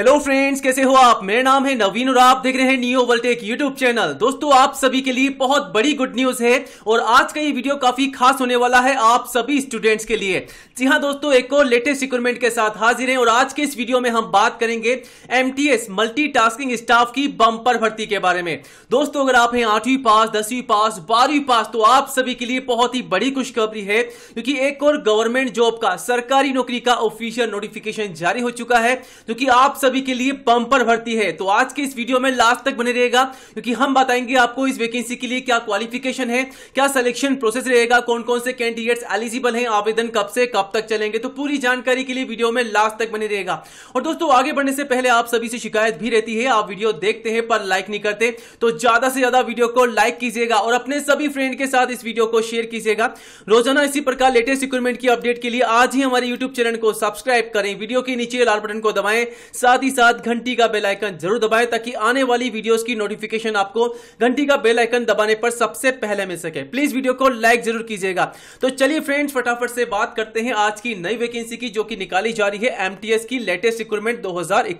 hello friends कैसे हो आप मेरा नाम है नवीन और आप देख रहे हैं नियो वोल्टेक यूट्यूब चैनल दोस्तों आप सभी के लिए बहुत बड़ी गुड न्यूज है और आज का ये वीडियो काफी खास होने वाला है आप सभी स्टूडेंट्स के लिए जी हाँ दोस्तों एक और लेटेस्ट रिक्वरमेंट के साथ हाजिर हैं और आज के इस वीडियो में हम बात करेंगे एम टी स्टाफ की बम्पर भर्ती के बारे में दोस्तों अगर आप हैं आठवीं पास दसवीं पास बारहवीं पास तो आप सभी के लिए बहुत ही बड़ी खुशखबरी है क्योंकि एक और गवर्नमेंट जॉब का सरकारी नौकरी का ऑफिशियल नोटिफिकेशन जारी हो चुका है क्योंकि आप सभी के लिए पंपर भर्ती है तो आज के इस वीडियो में लास्ट तक बने रहेगा क्योंकि हम बताएंगे आपको इस वैकेंसी के लिए क्या क्वालिफिकेशन है क्या सिलेक्शन प्रोसेस रहेगा कौन कौन से कैंडिडेट्स एलिजिबल हैं आवेदन कब से कब तक चलेंगे तो पूरी जानकारी के लिए वीडियो में लास्ट तक बने रहेगा और दोस्तों आगे बढ़ने से पहले आप सभी से शिकायत भी रहती है आप वीडियो देखते हैं पर लाइक नहीं करते तो ज्यादा से ज्यादा वीडियो को लाइक कीजिएगा और अपने सभी फ्रेंड के साथ इस वीडियो को शेयर कीजिएगा रोजाना इसी प्रकार लेटेस्ट रिक्रूटमेंट की अपडेट के लिए आज ही हमारे यूट्यूब चैनल को सब्सक्राइब करें वीडियो के नीचे लाल बटन को दबाएं साथ साथ ही साथ घंटी का बेल आइकन जरूर दबाएं ताकि आने वाली वीडियोस की नोटिफिकेशन आपको घंटी का बेल आइकन दबाने पर सबसे पहले मिल सके प्लीज वीडियो को लाइक जरूर कीजिएगा तो चलिए फ्रेंड्स फटाफट से बात करते हैं आज की नई वैकेंसी की जो कि निकाली जा रही है एमटीएस की लेटेस्ट रिक्रूटमेंट दो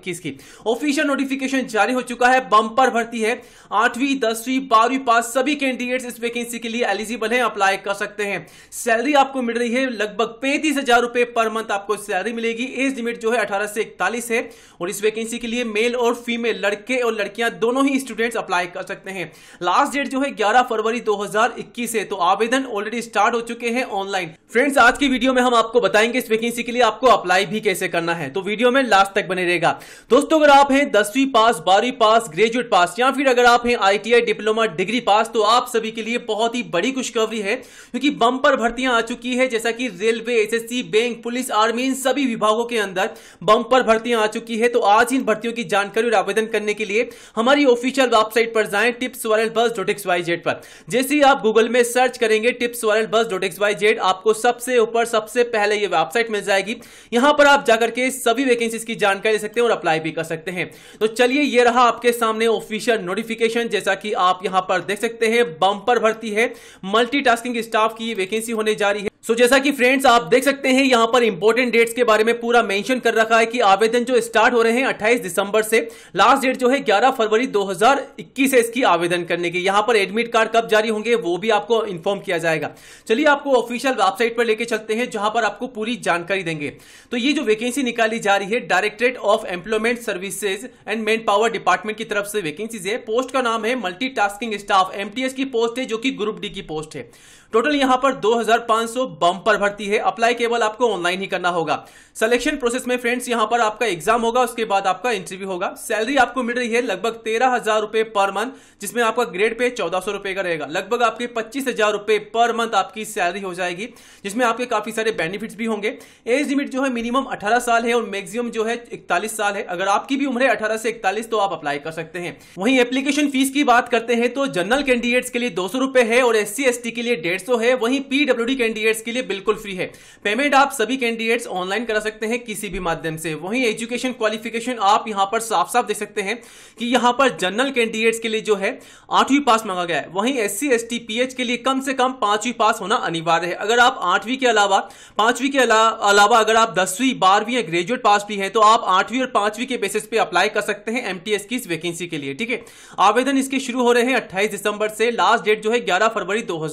की ऑफिशियल नोटिफिकेशन जारी हो चुका है बंपर भर्ती है आठवीं दसवीं बारहवीं पास सभी कैंडिडेट इस वैकेंसी के लिए एलिजिबल है अप्लाई कर सकते हैं सैलरी आपको मिल रही है लगभग पैंतीस हजार रुपए पर मंथ आपको सैलरी मिलेगी एज लिमिट जो है अठारह से इकतालीस है और इस वैकेंसी के लिए मेल और फीमेल लड़के और लड़कियां दोनों ही स्टूडेंट्स अप्लाई कर सकते हैं लास्ट डेट जो है 11 फरवरी 2021 है तो आवेदन ऑलरेडी स्टार्ट हो चुके हैं ऑनलाइन फ्रेंड्स आज की वीडियो में हम आपको बताएंगे इस वैकेंसी के लिए आपको अप्लाई भी कैसे करना है तो वीडियो में लास्ट तक बने रहेगा दोस्तों अगर आप हैं दसवीं पास बारहवीं पास ग्रेजुएट पास या फिर अगर आप हैं आईटीआई डिप्लोमा डिग्री पास तो आप सभी के लिए बहुत ही बड़ी खुशखबरी है क्योंकि बम्पर भर्तियां आ चुकी है जैसा कि railway SSC bank police army इन सभी विभागों के अंदर बम्पर भर्तियां आ चुकी है तो आज इन भर्तियों की जानकारी और आवेदन करने के लिए हमारी ऑफिशियल वेबसाइट पर जाएं टिप्स बस डॉट एक्स वाई जेड पर जैसे ही आप गूगल में सर्च करेंगे टिप्स बस डॉट एक्स वाई जेड आपको सबसे ऊपर सबसे पहले ये वेबसाइट मिल जाएगी यहां पर आप जाकर के सभी वैकेंसी की जानकारी ले सकते हैं और अप्लाई भी कर सकते हैं तो चलिए ये रहा आपके सामने ऑफिशियल नोटिफिकेशन जैसा कि आप यहां पर देख सकते हैं बम्पर भर्ती है मल्टीटास्किंग स्टाफ की वैकेंसी होने जा रही है सो जैसा कि फ्रेंड्स आप देख सकते हैं यहाँ पर इंपॉर्टेंट डेट्स के बारे में पूरा मेंशन कर रखा है कि आवेदन जो स्टार्ट हो रहे हैं 28 दिसंबर से लास्ट डेट जो है 11 फरवरी 2021 है इसकी आवेदन करने की यहाँ पर एडमिट कार्ड कब जारी होंगे वो भी आपको इन्फॉर्म किया जाएगा चलिए आपको ऑफिशियल वेबसाइट पर लेके चलते हैं जहां पर आपको पूरी जानकारी देंगे तो ये जो वैकेंसी निकाली जा रही है directorate of employment services and man power department की तरफ से वैकेंसीज है पोस्ट का नाम है मल्टी स्टाफ एमटीएस की पोस्ट है जो कि ग्रुप डी की पोस्ट है टोटल यहां पर 2500 बम्पर भर्ती है अप्लाई केवल आपको ऑनलाइन ही करना होगा सिलेक्शन प्रोसेस में फ्रेंड्स यहां पर आपका एग्जाम होगा उसके बाद आपका इंटरव्यू होगा सैलरी आपको मिल रही है लगभग तेरह हजार रुपए पर मंथ जिसमें आपका ग्रेड पे चौदह सौ रुपए का रहेगा लगभग आपके पच्चीस हजार रुपए पर मंथ आपकी सैलरी हो जाएगी जिसमें आपके काफी सारे बेनिफिट्स भी होंगे एज लिमिट जो है मिनिमम अठारह साल है और मैक्सिमम जो है इकतालीस साल है अगर आपकी भी उम्र है अठारह से इकतालीस तो आप अप्लाई कर सकते हैं वहीं एप्लीकेशन फीस की बात करते हैं तो जनरल कैंडिडेट्स के लिए दो है और एस सी के लिए डेढ़ कैंडिडेट्स तो है वहीं पीडब्ल्यूडी कैंडिडेट्स के लिए बिल्कुल फ्री है पेमेंट आप सभी कैंडिडेट्स ऑनलाइन करा सकते हैं किसी भी माध्यम से वहीं एजुकेशन क्वालिफिकेशन आप यहां पर साफ साफ देख सकते हैं कि यहां पर जनरल कैंडिडेट्स के लिए जो है आठवीं पास मांगा गया है वहीं S C S T P H के लिए कम से कम पांचवी पास होना अनिवार्य है अगर आप आठवीं के अलावा पांचवी के अलावा अगर आप दसवीं बारहवीं या ग्रेजुएट पास भी हैं तो आप आठवीं और पांचवीं के बेसिस पे अप्लाई कर सकते हैं एमटीएस की इस वैकेंसी के लिए ठीक है आवेदन इसके शुरू हो रहे हैं अट्ठाईस दिसंबर से लास्ट डेट जो है ग्यारह फरवरी दो है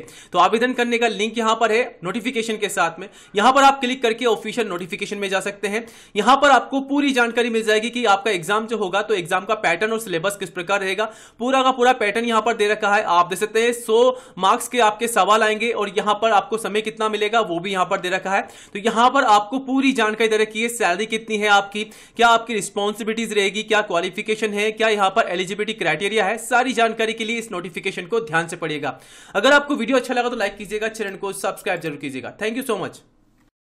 ओके तो आवेदन करने का लिंक यहां पर है नोटिफिकेशन के साथ में यहां पर आप क्लिक करके ऑफिशियल नोटिफिकेशन में जा सकते हैं यहां पर आपको पूरी जानकारी मिल जाएगी कि आपका एग्जाम जो होगा तो एग्जाम का पैटर्न और सिलेबस किस प्रकार रहेगा पूरा का पूरा पैटर्न यहां पर दे रखा है आप देख सकते हैं सो मार्क्स के आपके सवाल आएंगे और यहां पर आपको समय कितना मिलेगा वो भी यहां पर दे रखा है तो यहां पर आपको पूरी जानकारी दे रखी है सैलरी कितनी है आपकी क्या आपकी रिस्पॉन्सिबिलिटीज रहेगी क्या क्वालिफिकेशन है क्या यहां पर एलिजिबिलिटी क्राइटेरिया है सारी जानकारी के लिए इस नोटिफिकेशन को ध्यान से पड़ेगा अगर आपको वीडियो वीडियो अच्छा लगा तो लाइक कीजिएगा चैनल को सब्सक्राइब जरूर कीजिएगा थैंक यू सो मच